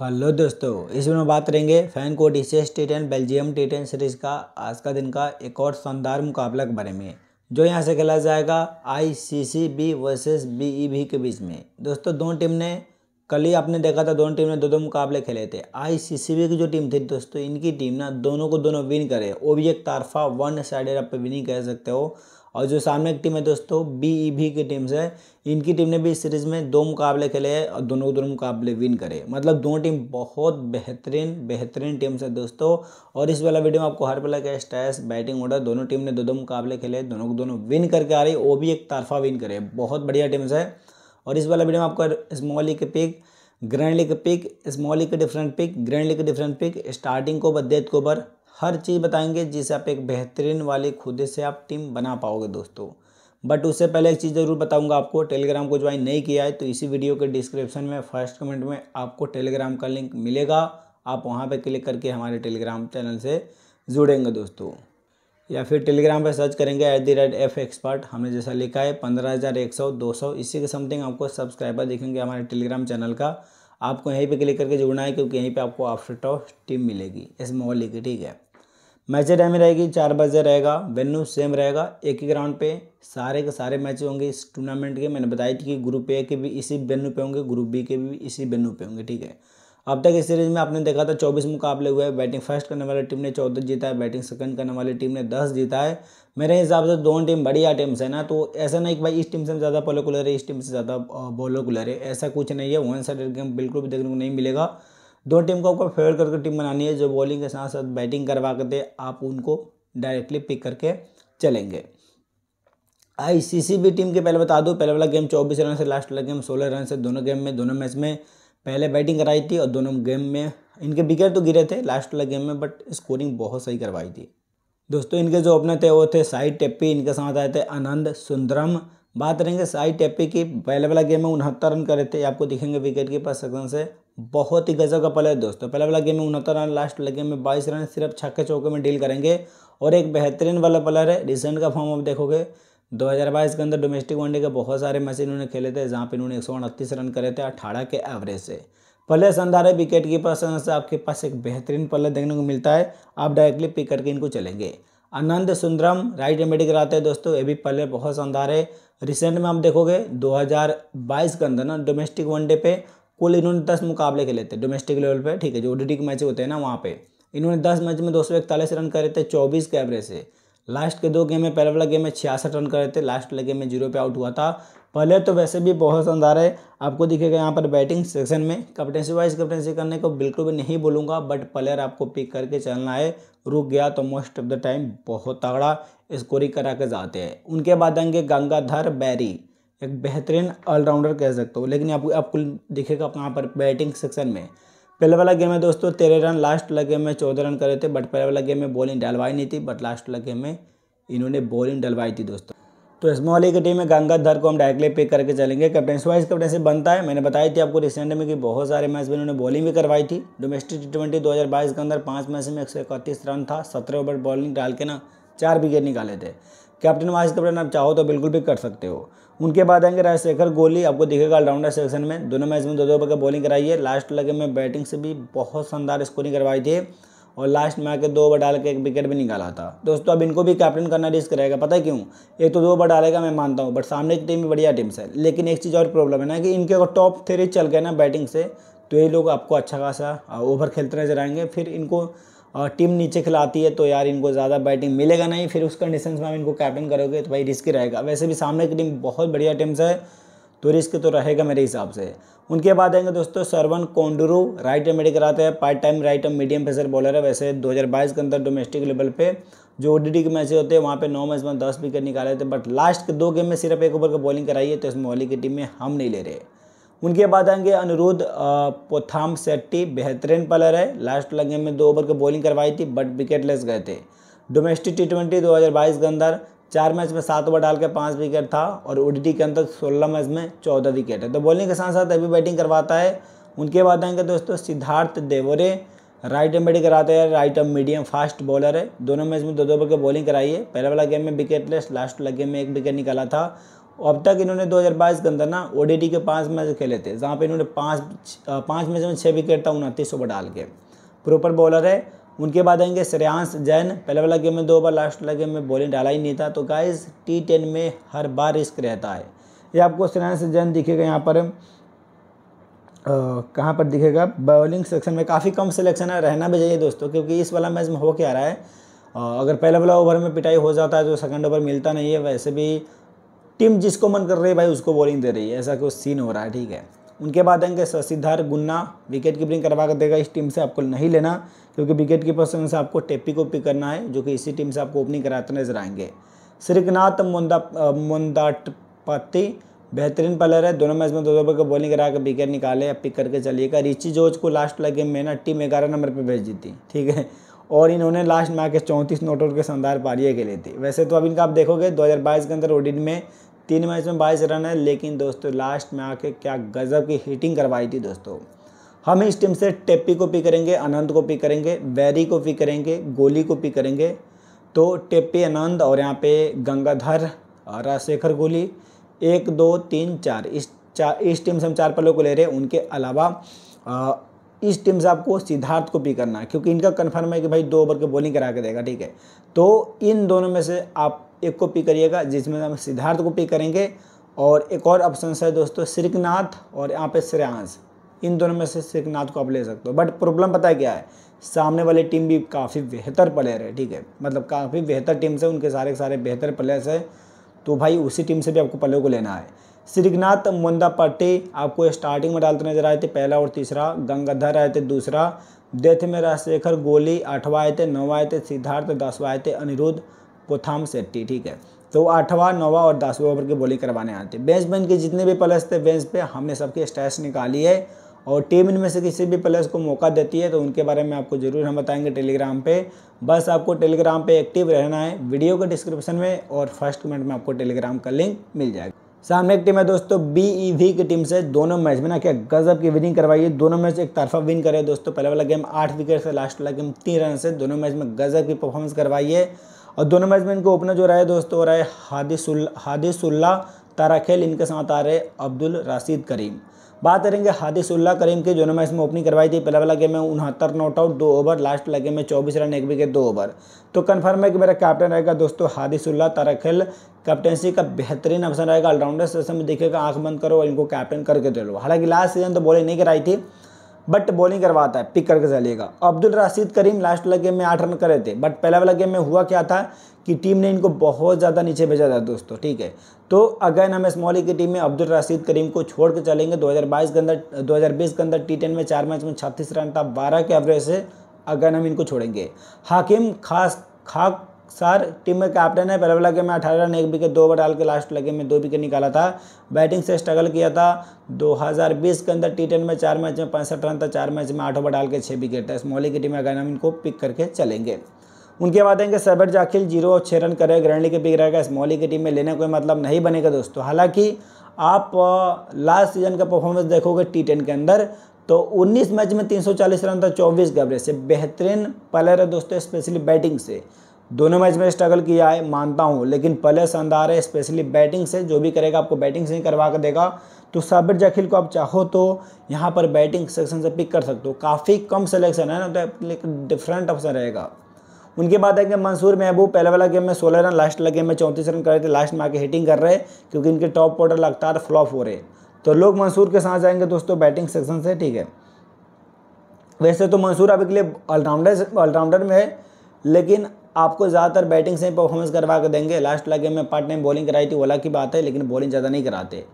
hello दोस्तों इस video में बात करेंगे फैन को D T ten Belgium T ten series का आज का दिन का एक और शानदार मुकाबला के बारे में जो यहां से खेला जाएगा I C C B versus B E B के बीच में दोस्तों दोनों टीम ने कल ही आपने देखा था दोनों टीम ने दो दो मुकाबले खेले थे आई सी सी बी की जो टीम थी दोस्तों इनकी टीम ना दोनों को दोनों विन करे वो भी एक तारफा वन साइड आप विनिंग कह सकते हो और जो सामने की टीम है दोस्तों बीईबी e की टीम से इनकी टीम ने भी इस सीरीज़ में दो मुकाबले खेले हैं और दोनों दोनों मुकाबले विन करे मतलब दोनों टीम बहुत बेहतरीन बेहतरीन टीम से दोस्तों और इस वाला वीडियो में आपको हर पल का स्टैस बैटिंग ऑर्डर दोनों टीम ने दो दो मुकाबले खेले दोनों को दोनों विन करके आ रही वो भी एक तरफा विन करे बहुत बढ़िया टीम से और इस वाला वीडियो में आपको स्मॉल लीग के पिक ग्रैंड लीग के पिक स्मॉल लीग के डिफरेंट पिक ग्रैंड लीग के डिफरेंट पिक स्टार्टिंग को बदत को ओवर हर चीज़ बताएंगे जिसे आप एक बेहतरीन वाली खुद से आप टीम बना पाओगे दोस्तों बट उससे पहले एक चीज़ ज़रूर बताऊंगा आपको टेलीग्राम को ज्वाइन नहीं किया है तो इसी वीडियो के डिस्क्रिप्शन में फर्स्ट कमेंट में आपको टेलीग्राम का लिंक मिलेगा आप वहाँ पर क्लिक करके हमारे टेलीग्राम चैनल से जुड़ेंगे दोस्तों या फिर टेलीग्राम पर सर्च करेंगे at the rate F expert हमने जैसा लिखा है पंद्रह हज़ार एक सौ दो सौ इसी के समथिंग आपको सब्सक्राइबर देखेंगे हमारे टेलीग्राम चैनल का आपको यहीं पे क्लिक करके जुड़ना है क्योंकि यहीं पे आपको ऑफसेट ऑफ टीम मिलेगी मोबाइल की ठीक है मैच टाइम रहेगी चार बजे रहेगा वेन्यू सेम रहेगा एक ही ग्राउंड पे सारे के सारे मैच होंगे इस टूर्नामेंट के मैंने बताया कि ग्रुप ए के भी इसी वेन्यू पे होंगे ग्रुप बी के भी इसी वेन्यू पे होंगे ठीक है अब तक इस सीरीज में आपने देखा था 24 मुकाबले हुए बैटिंग फर्स्ट करने वाली टीम ने 14 जीता है बैटिंग सेकंड करने वाली टीम ने 10 जीता है मेरे हिसाब से दोनों टीम बढ़िया टीम्स है ना तो ऐसा नहीं कि भाई इस टीम से ज़्यादा पॉलोकुलर है इस टीम से ज़्यादा बॉलोकुलर है ऐसा कुछ नहीं है वन साइड गेम बिल्कुल भी देखने को नहीं मिलेगा दो टीम को आपको फेवर करके टीम बनानी है जो बॉलिंग के साथ साथ बैटिंग करवा करते आप उनको डायरेक्टली पिक करके चलेंगे आईसीसी भी टीम के पहले बता दूं पहले वाला गेम चौबीस रन से लास्ट वाला गेम सोलह रन से दोनों गेम में दोनों मैच में पहले बैटिंग कराई थी और दोनों गेम में इनके विकेट तो गिरे थे लास्ट वाला गेम में बट स्कोरिंग बहुत सही करवाई थी दोस्तों इनके जो ओपनर थे वो थे साई टेप्पी इनके साथ आए थे आनंद सुंदरम बात करेंगे साई टेप्पी की पहले वाला गेम में उनहत्तर रन करे थे आपको दिखेंगे विकेट पास सेक्शन से बहुत ही गजब का प्लेयर है दोस्तों पहले वाला गेम में उनहत्तर रन लास्ट वाला गेम में बाईस रन सिर्फ छक्के चौके में डील करेंगे और एक बेहतरीन वाला प्लेयर है रिसेंट का फॉर्म आप देखोगे 2022 के अंदर डोमेस्टिक वनडे के बहुत सारे मैच इन्होंने खेले थे जहाँ पर इन्होंने एक रन करे थे अठारह के एवरेज से पहले संधारे विकेट कीपर से आपके पास एक बेहतरीन पल्ले देखने को मिलता है आप डायरेक्टली पिक करके इनको चलेंगे आनंद सुंदरम राइट एमबेडी कराते हैं दोस्तों ये भी पल्ले बहुत शानदार है रिसेंट में आप देखोगे 2022 के अंदर ना डोमेस्टिक वनडे पे कुल इन्होंने दस मुकाबले खेले थे डोमेस्टिक लेवल पे ठीक है जो ओडीडी के मैच होते हैं ना वहाँ पे इन्होंने दस मैच में दो रन करे थे चौबीस के एवरेज से लास्ट के दो गेम में पहले वाला गेम में छियासठ रन करे थे लास्ट वाले गेम में जीरो पे आउट हुआ था पहले तो वैसे भी बहुत शानदार है आपको दिखेगा यहाँ पर बैटिंग सेक्शन में कैप्टनसी वाइज कैप्टनसी करने को बिल्कुल भी नहीं बोलूँगा बट प्लेयर आपको पिक करके चलना है रुक गया तो मोस्ट ऑफ द टाइम बहुत तगड़ा स्कोरिंग करा के जाते हैं उनके बाद आएंगे गंगाधर बैरी एक बेहतरीन ऑलराउंडर कह सकते हो लेकिन आपको आपको दिखेगा यहाँ पर बैटिंग सेक्शन में पहले वाला गेम में दोस्तों तेरह रन लास्ट वाला गेम में चौदह रन करे थे बट पहले वाला गेम में बॉलिंग डलवाई नहीं थी बट लास्ट वाला गेम में इन्होंने बॉलिंग डलवाई थी दोस्तों तो इसमें वाली की टीम में गंगाधर को हम डायरेक्टली पिक करके चलेंगे कैप्टनसी वाइज कैप्टनसी बनता है मैंने बताई थी आपको रिसेंट में कि बहुत सारे मैच में उन्होंने बॉलिंग भी करवाई थी डोमेस्टिक टी ट्वेंटी दो हज़ार बाईस के अंदर पाँच मैच में एक सौ इकतीस रन था सत्रह ओवर बॉलिंग डाल के ना चार विकेट निकाले थे कैप्टन वाइज कैप्टन आप चाहो तो बिल्कुल भी कर सकते हो उनके बाद आएंगे राजशेखर गोली आपको दिखेगा ऑलराउंडर सेक्शन में दोनों मैच में दो दो बकर बॉलिंग कराई है लास्ट लगे में बैटिंग से भी बहुत शानदार स्कोरिंग करवाई थी और लास्ट में आके दो ओवर डाल के एक विकेट भी निकाला था दोस्तों अब इनको भी कैप्टन करना रिस्क रहेगा पता है क्यों एक तो दो ओवर डालेगा मैं मानता हूँ बट सामने की टीम भी बढ़िया टीम से लेकिन एक चीज़ और प्रॉब्लम है ना कि इनके अगर टॉप थ्री चल गए ना बैटिंग से तो ये लोग आपको अच्छा खासा ओवर खेलते नजर आएंगे फिर इनको और टीम नीचे खिलाती है तो यार इनको ज़्यादा बैटिंग मिलेगा नहीं फिर उस कंडीशन में हम इनको कैप्टन करोगे तो भाई रिस्क रहेगा वैसे भी सामने की टीम बहुत बढ़िया टीम्स है तो रिस्क तो रहेगा मेरे हिसाब से उनके बाद आएंगे दोस्तों Sarvan Kondru right arm middle कराते हैं part time right arm medium pacer bowler है वैसे 2022 के अंदर डोमेस्टिक लेवल पे जो ओ के मैच होते हैं वहाँ पे नौ मैच में दस विकेट निकाले थे बट लास्ट के दो गेम में सिर्फ एक ओवर का बॉलिंग कराई है तो इस मोहाली की टीम में हम नहीं ले रहे उनके बाद आएंगे अनुरोध पोथाम सेट्टी बेहतरीन प्लेयर है लास्ट लगे में दो ओवर की बॉलिंग करवाई थी बट विकेटलेस गए थे डोमेस्टिक टी ट्वेंटी दो हज़ार बाईस के अंदर चार मैच में सात ओवर डाल के पाँच विकेट था और ओडीटी के अंदर सोलह मैच में चौदह विकेट है तो बॉलिंग के साथ साथ अभी बैटिंग करवाता है उनके बाद आएंगे दोस्तों सिद्धार्थ देवरे राइट एम बैटिंग कराते हैं right arm medium fast bowler है दोनों मैच में दो दो ओवर के बॉलिंग कराई है पहले वाला गेम में विकेट लेस लास्ट वाला गेम में एक विकेट निकाला था अब तक इन्होंने 2022 के अंदर ना ओडीटी के पाँच मैच खेले थे जहाँ पे इन्होंने पाँच पाँच मैच में छः विकेट था उनतीस ओवर डाल के प्रॉपर बॉलर है उनके बाद आएंगे श्रेयांश जैन पहले वाला गेम में दो बार लास्ट वाला गेम में बॉलिंग डाला ही नहीं था तो गाइज टी टेन में हर बार रिस्क रहता है ये आपको श्रेयांश जैन दिखेगा यहाँ पर कहाँ पर दिखेगा बॉलिंग सेक्शन में काफ़ी कम सिलेक्शन है रहना भी चाहिए दोस्तों क्योंकि इस वाला मैच में हो क्या रहा है अगर पहले वाला ओवर में पिटाई हो जाता है तो सेकंड ओवर मिलता नहीं है वैसे भी टीम जिसको मन कर रही है भाई उसको बॉलिंग दे रही है ऐसा कुछ सीन हो रहा है ठीक है उनके बाद आएंगे शशिधर गुन्ना विकेट कीपिंग करवा कर देगा इस टीम से आपको नहीं लेना क्योंकि विकेट कीपर से आपको टेपी को पिक करना है जो कि इसी टीम से आपको ओपनिंग कराते नजर आएंगे श्रीकनाथ मोन्दा मोन्दाटपति बेहतरीन प्लेयर है दोनों मैच में दो दो बार का बॉलिंग करा कर विकेट निकाले या पिक करके चलिएगा रिची जोज को लास्ट वाला गेम में ना टीम ग्यारह नंबर पर भेज दी थी ठीक है और इन्होंने लास्ट में आके चौंतीस नोट के शानदार पारियाँ खेले थे वैसे तो अब इनका आप देखोगे 2022 के अंदर ओडिन में तीन मैच में बाईस रन है लेकिन दोस्तों लास्ट में आके क्या गजब की हिटिंग करवाई थी दोस्तों हम इस टीम से टेप्पी को पिक करेंगे अनंत को पिक करेंगे वैरी को पिक करेंगे गोली को पिक करेंगे तो टेप्पी अनंत और यहाँ पे गंगाधर राजशेखर गोली एक दो तीन चार इस चार इस टीम से हम चार पलों को ले रहे हैं उनके अलावा आ, इस टीम से आपको सिद्धार्थ को पिक करना है क्योंकि इनका कन्फर्म है कि भाई दो ओवर के बॉलिंग करा के देगा ठीक है तो इन दोनों में से आप एक को पिक करिएगा जिसमें हम सिद्धार्थ को पिक करेंगे और एक और ऑप्शन है दोस्तों श्रीकनाथ और यहाँ पे श्रेयांश इन दोनों में से श्रीकनाथ को आप ले सकते हो बट प्रॉब्लम पता है क्या है सामने वाली टीम भी काफ़ी बेहतर प्लेयर है ठीक है मतलब काफ़ी बेहतर टीम से उनके सारे के सारे बेहतर प्लेयर्स है तो भाई उसी टीम से भी आपको प्लेयर को लेना है श्रीकनाथ मुंदा पट्टी आपको स्टार्टिंग में डालते नजर आए थे पहला और तीसरा गंगाधर आए थे दूसरा डेथ में राजशेखर गोली आठवा आए थे नौवा आए थे सिद्धार्थ दसवा आए थे अनिरुद्ध पोथाम सेट्टी ठीक है तो आठवां नौवा और दसवें ओवर की बॉलिंग करवाने आते हैं बेंच बन के जितने भी प्लस थे बेंच पे हमने सबके स्टैट्स निकाली है और टीम इनमें से किसी भी प्लस को मौका देती है तो उनके बारे में आपको ज़रूर हम बताएंगे टेलीग्राम पे बस आपको टेलीग्राम पे एक्टिव रहना है वीडियो के डिस्क्रिप्शन में और फर्स्ट कमेंट में आपको टेलीग्राम का लिंक मिल जाएगा सामने एक टीम है दोस्तों बी ई वी की टीम से दोनों मैच में ना क्या गजब की विनिंग करवाई है दोनों मैच एक तरफा विन करे दोस्तों पहले वाला गेम आठ विकेट से लास्ट वाला गेम तीन रन से दोनों मैच में गजब की परफॉर्मेंस करवाई है और दोनों बैट्समैन को ओपनर जो रहा है दोस्तों हो रहा है हादिसुल हादिसुल्ला ताराखेल इनके साथ आ रहे अब्दुल राशिद करीम बात करेंगे हादिसुल्ला करीम के दोनों मैच में ओपनिंग करवाई थी पहला वाला गेम में उनहत्तर नॉट आउट दो ओवर लास्ट वाला गेम में चौबीस रन एक विकेट दो ओवर तो कन्फर्म है कि मेरा कैप्टन रहेगा दोस्तों हादिसुल्ला ताराखेल कैप्टनसी का बेहतरीन ऑप्शन रहेगा ऑलराउंडर से में देखिएगा आंख बंद करो और इनको कैप्टन करके दे लो हालांकि लास्ट सीजन तो बॉलिंग नहीं कराई थी बट बॉलिंग करवाता है पिक करके चलेगा अब्दुल राशिद करीम लास्ट वाला गेम में आठ रन करे थे बट पहला वाला गेम में हुआ क्या था कि टीम ने इनको बहुत ज़्यादा नीचे भेजा था दोस्तों ठीक है तो अगर हम स्मॉली की टीम में अब्दुल राशिद करीम को छोड़ के चलेंगे 2022 के अंदर 2020 के अंदर टी टेन में चार मैच में छत्तीस रन था बारह के एवरेज से अगर हम इनको छोड़ेंगे हाकिम खास खाक सर टीम में कैप्टन है पहले वाला गेम में अठारह रन एक विकेट दो ओवर डाल के लास्ट वाला गेम में दो विकेट निकाला था बैटिंग से स्ट्रगल किया था 2020 के अंदर टी टेन में चार मैच में पैंसठ रन था चार मैच में आठ ओवर डाल के छः विकेट था इस मोहल्ले की टीम अगर हम इनको पिक करके चलेंगे उनके बाद आएंगे सरबर जाखिल जीरो और छः रन करे ग्रैंडली के पिक रहेगा इस मोहल्ले की टीम में लेने कोई मतलब नहीं बनेगा दोस्तों हालाँकि आप लास्ट सीजन का परफॉर्मेंस देखोगे टी टेन के अंदर तो 19 मैच में 340 रन था 24 के से बेहतरीन प्लेयर है दोस्तों स्पेशली बैटिंग से दोनों मैच में स्ट्रगल किया है मानता हूँ लेकिन पहले शानदार है स्पेशली बैटिंग से जो भी करेगा आपको बैटिंग से ही करवा कर देगा तो साबिर जखील को आप चाहो तो यहाँ पर बैटिंग सेक्शन से पिक कर सकते हो काफ़ी कम सिलेक्शन है ना तो एक डिफरेंट ऑप्शन रहेगा उनके बाद है कि मंसूर महबूब पहले वाला गेम में सोलह रन लास्ट वाला गेम में चौंतीस रन कर रहे थे लास्ट में आके हिटिंग कर रहे क्योंकि इनके टॉप ऑर्डर लगातार फ्लॉप हो रहे तो लोग मंसूर के साथ जाएंगे दोस्तों बैटिंग सेक्शन से ठीक है वैसे तो मंसूर अभी के लिए ऑलराउंडर ऑलराउंडर में है लेकिन आपको ज़्यादातर बैटिंग से परफॉर्मेंस करवा कर देंगे लास्ट वाला गेम में पार्ट टाइम बॉलिंग कराई थी ओला की बात है लेकिन बॉलिंग ज़्यादा नहीं कराते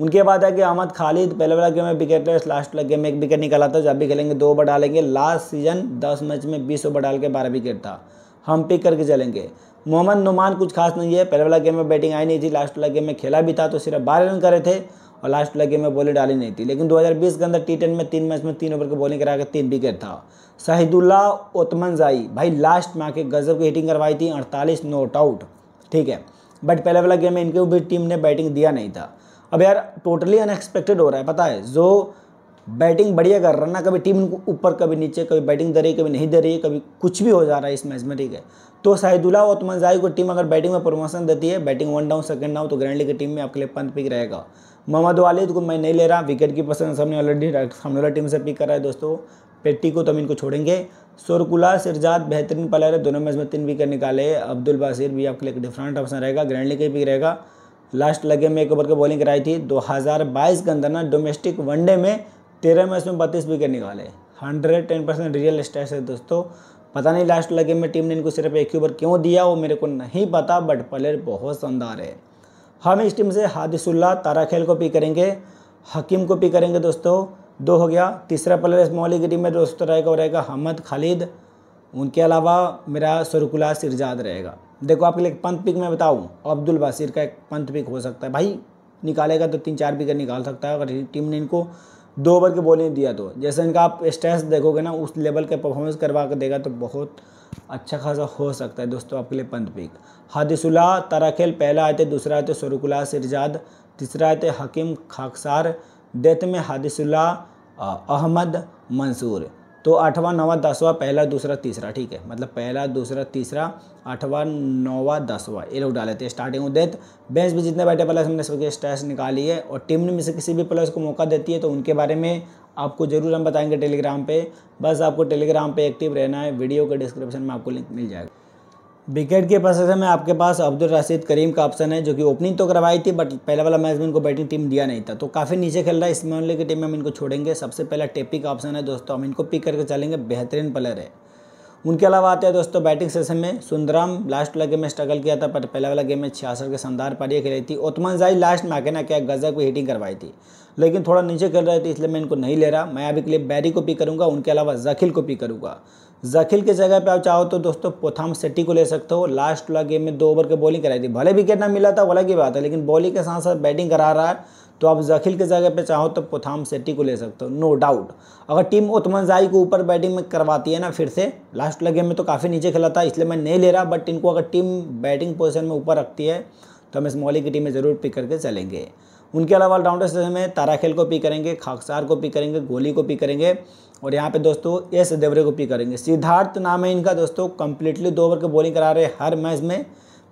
उनके बाद है कि अहमद खालिद पहले वाला गेम में विकेट लेस लास्ट वाला गेम में एक विकेट निकाला था जब भी खेलेंगे दो ओवर डालेंगे लास्ट सीजन दस मैच में बीस ओवर डाल के बारह विकेट था हम पिक करके चलेंगे मोहम्मद नुमान कुछ खास नहीं है पहले वाला गेम में बैटिंग आई नहीं थी लास्ट वाला गेम में खेला भी था तो सिर्फ बारह रन करे थे और लास्ट लगे में बॉलिंग डाली नहीं थी लेकिन 2020 के अंदर टी टेन में तीन मैच में तीन ओवर के बॉलिंग करा के तीन विकेट था शहीदुल्ला ओतमन जाई भाई लास्ट में आके गजब की हिटिंग करवाई थी अड़तालीस नोट आउट ठीक है बट पहले वाला गेम में इनके भी टीम ने बैटिंग दिया नहीं था अब यार टोटली अनएक्सपेक्टेड हो रहा है पता है जो बैटिंग बढ़िया कर रहा ना कभी टीम इनको ऊपर कभी नीचे कभी बैटिंग दे रही है कभी नहीं दे रही है कभी कुछ भी हो जा रहा है इस मैच में ठीक है तो शाहिदुल्ला और तुमजाई को टीम अगर बैटिंग में प्रमोशन देती है batting one down second down तो ग्रैंडली की टीम में आपके लिए पंथ पिक रहेगा मोहम्मद वालिद को मैं नहीं ले रहा विकेट की पसंद सामने ऑलरेडी सामने वाला टीम से पिक करा है दोस्तों पेट्टी को तो हम इनको छोड़ेंगे सोरकुला सिरजाद बेहतरीन प्लेयर है दोनों मैच में तीन विकेट निकाले अब्दुल बासिर भी आपके लिए डिफरेंट ऑप्शन रहेगा ग्रैंडली के भी रहेगा लास्ट लगे में एक ओवर की बॉलिंग कराई थी बाईस के अंदर ना डोमेस्टिक वनडे में तेरह मैच में बत्तीस विकेट निकाले hundred ten percent real state है दोस्तों पता नहीं लास्ट लगे में टीम ने इनको सिर्फ एक ओवर क्यों दिया वो मेरे को नहीं पता बट प्लेयर बहुत शानदार है हम इस टीम से हादिसुल्ला ताराखेल को पिक करेंगे हकीम को पिक करेंगे दोस्तों दो हो गया तीसरा प्लेयर इस मोहली की टीम में दोस्तों रहेगा वो रहेगा हमद खालिद उनके अलावा मेरा सरकुला सिरजाद रहेगा देखो आपके लिए पंथ पिक मैं बताऊँ अब्दुल बासिर का एक पंथ पिक हो सकता है भाई निकालेगा तो तीन चार विकेट निकाल सकता है अगर टीम ने इनको दो ओवर की बॉलिंग दिया तो जैसे इनका आप स्ट्रेस देखोगे ना उस लेवल का परफॉर्मेंस करवा कर देगा तो बहुत अच्छा खासा हो सकता है दोस्तों आपके लिए पंथ पीक हादिसुल्ला तराखेल पहला आयत दूसरा आयत शरुकला सिरजाद तीसरा आयत हकीम खाकसार डेथ में हादिसुल्ला अहमद मंसूर तो आठवां नवा दसवा पहला दूसरा तीसरा ठीक है मतलब पहला दूसरा तीसरा आठवां नौवा दसवा ये लोग डाले थे स्टार्टिंग में डेथ बेंच भी जितने बैठे प्लस हमने सबके स्टैस निकाली है और टीम में से किसी भी प्लस को मौका देती है तो उनके बारे में आपको ज़रूर हम बताएंगे टेलीग्राम पे बस आपको टेलीग्राम पे एक्टिव रहना है वीडियो के डिस्क्रिप्शन में आपको लिंक मिल जाएगा विकेट के पास में आपके पास अब्दुल रशीद करीम का ऑप्शन है जो कि ओपनिंग तो करवाई थी बट पहला वाला मैच में इनको बैटिंग टीम दिया नहीं था तो काफ़ी नीचे खेल रहा है इस मामले की टीम में हम इनको छोड़ेंगे सबसे पहला टेपी का ऑप्शन है दोस्तों हम इनको पिक करके चलेंगे बेहतरीन प्लेयर है उनके अलावा आते हैं दोस्तों बैटिंग सेशन में सुंदराम लास्ट वाला गेम में स्ट्रगल किया था पर पहला वाला गेम में छियासठ के शानदार पारियाँ खेली थी ओतमान जाई लास्ट में आके ना क्या गजा को हिटिंग करवाई थी लेकिन थोड़ा नीचे कर रहे थे तो इसलिए मैं इनको नहीं ले रहा मैं अभी के लिए बैरी को पिक करूँगा उनके अलावा जखिल को पिक करूँगा जखिल की जगह पे आप चाहो तो दोस्तों पोथाम सेट्टी को ले सकते हो लास्ट वाला गेम में दो ओवर के बॉलिंग कराई थी भले विकेट ना मिला था अलग ही बात है लेकिन बॉलिंग के साथ साथ बैटिंग करा रहा है तो आप जखिल के जगह पे चाहो तो पोथाम सेट्टी को ले सकते हो नो डाउट अगर टीम जाई को ऊपर बैटिंग में करवाती है ना फिर से लास्ट वाला गेम में तो काफ़ी नीचे खेला था इसलिए मैं नहीं ले रहा बट इनको अगर टीम बैटिंग पोजिशन में ऊपर रखती है तो हम इस मौली की टीम में ज़रूर पिक करके चलेंगे उनके अलावा ऑलराउंडर सेशन में ताराखेल को पी करेंगे खाकसार को पी करेंगे गोली को पी करेंगे और यहाँ पे दोस्तों एस देवरे को पी करेंगे सिद्धार्थ नाम है इनका दोस्तों कंप्लीटली दो ओवर के बॉलिंग करा रहे हर मैच में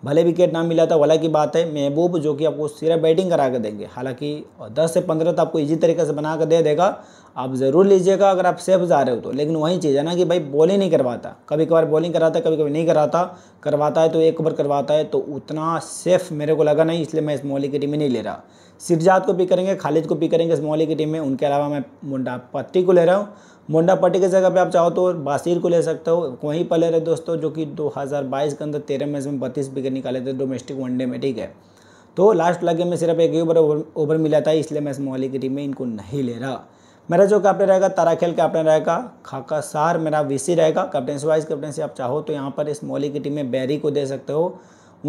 भले विकेट ना मिला था वाला की बात है महबूब जो कि आपको सिर्फ बैटिंग करा कर देंगे हालांकि 10 से 15 तो आपको इजी तरीके से बना कर दे देगा आप ज़रूर लीजिएगा अगर आप सेफ जा रहे हो तो लेकिन वही चीज़ है ना कि भाई बॉलिंग नहीं करवाता कभी कभार बॉलिंग कराता कभी कभी नहीं कराता करवाता है तो एक ओवर करवाता है तो उतना सेफ मेरे को लगा नहीं इसलिए मैं इस मोहल्ले की टीम में नहीं ले रहा सिरजात को पिक करेंगे खालिद को पिक करेंगे इस मोहल्ले की टीम में उनके अलावा मैं मुंडा पट्टी को ले रहा हूँ मुंडा पट्टी की जगह पर आप चाहो तो बासिर को ले सकते हो वहीं पर ले रहे दोस्तों जो कि दो के अंदर तेरह मैच में बत्तीस विकेट निकाले थे डोमेस्टिक वनडे में ठीक है तो लास्ट लगे में सिर्फ एक ही ओवर ओवर मिला था इसलिए मैं इस मोहल्ले की टीम में इनको नहीं ले रहा मेरा जो कैप्टन रहेगा ताराखेल कैप्टन रहेगा खाका सार मेरा वीसी रहेगा कैप्टनसी वाइस कैप्टनसी आप चाहो तो यहाँ पर इस मौली की टीम में बैरी को दे सकते हो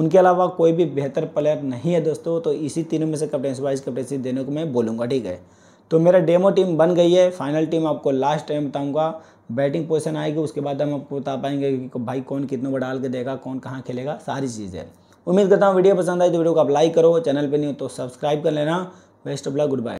उनके अलावा कोई भी बेहतर प्लेयर नहीं है दोस्तों तो इसी तीनों में से कैप्टनसी वाइस कैप्टनसी देने को मैं बोलूँगा ठीक है तो मेरा डेमो टीम बन गई है फाइनल टीम आपको लास्ट टाइम बताऊँगा बैटिंग पोजिशन आएगी उसके बाद हम आपको बता पाएंगे कि भाई कौन कितने पर डाल के देगा कौन कहाँ खेलेगा सारी चीज़ें उम्मीद करता हूँ वीडियो पसंद आई तो वीडियो को आप लाइक करो चैनल पर नहीं हो तो सब्सक्राइब कर लेना best of luck good bye